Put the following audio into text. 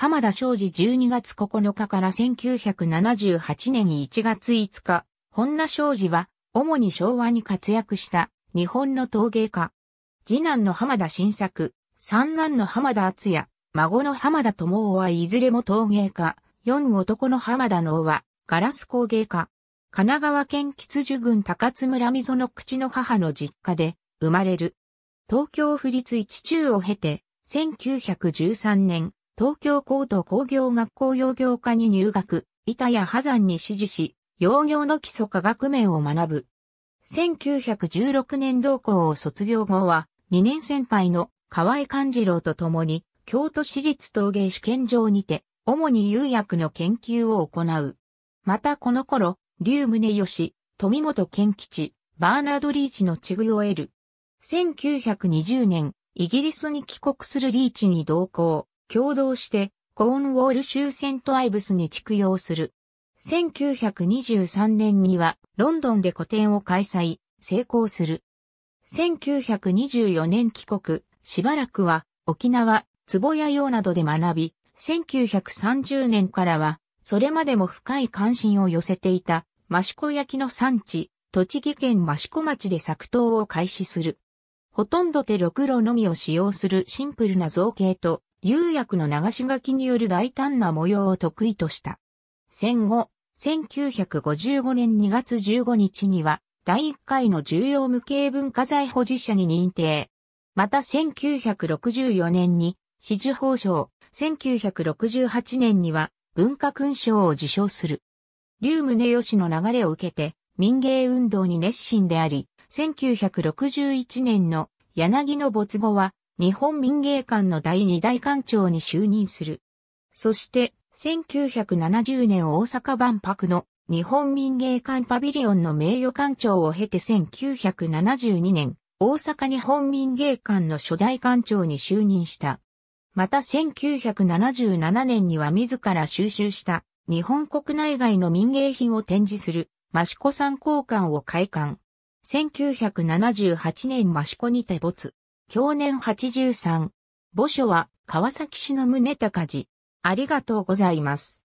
浜田昌司12月9日から1978年1月5日、本名昌司は、主に昭和に活躍した日本の陶芸家。次男の浜田晋作、三男の浜田敦也、孫の浜田智夫はいずれも陶芸家、四男の浜田能は、ガラス工芸家。神奈川県吉樹郡高津村溝の口の母の実家で生まれる。東京府立一中を経て、1913年、東京高等工業学校養業科に入学、板谷波山に指示し、養業の基礎科学面を学ぶ。1916年同校を卒業後は、2年先輩の河合勘次郎と共に、京都市立陶芸試験場にて、主に釉薬の研究を行う。またこの頃、竜宗義、富本健吉、バーナード・リーチの地具を得る。1920年、イギリスに帰国するリーチに同行。共同してコーンウォール州セントアイブスに築用する。1923年にはロンドンで個展を開催、成功する。1924年帰国、しばらくは沖縄、壺屋用などで学び、1930年からはそれまでも深い関心を寄せていた益子焼の産地、栃木県益子町で作刀を開始する。ほとんど手ろくろのみを使用するシンプルな造形と釉薬の流し書きによる大胆な模様を得意とした。戦後、1955年2月15日には、第1回の重要無形文化財保持者に認定。また1964年に、紫綬褒章、1968年には、文化勲章を受章する。竜宗義の流れを受けて、民芸運動に熱心であり、1961年の柳の没後は、日本民芸館の第二大館長に就任する。そして、1970年大阪万博の日本民芸館パビリオンの名誉館長を経て1972年、大阪日本民芸館の初代館長に就任した。また1977年には自ら収集した日本国内外の民芸品を展示する益子参考館を開館。1978年益子にて没。享年83。墓所は川崎市の宗隆寺。ありがとうございます。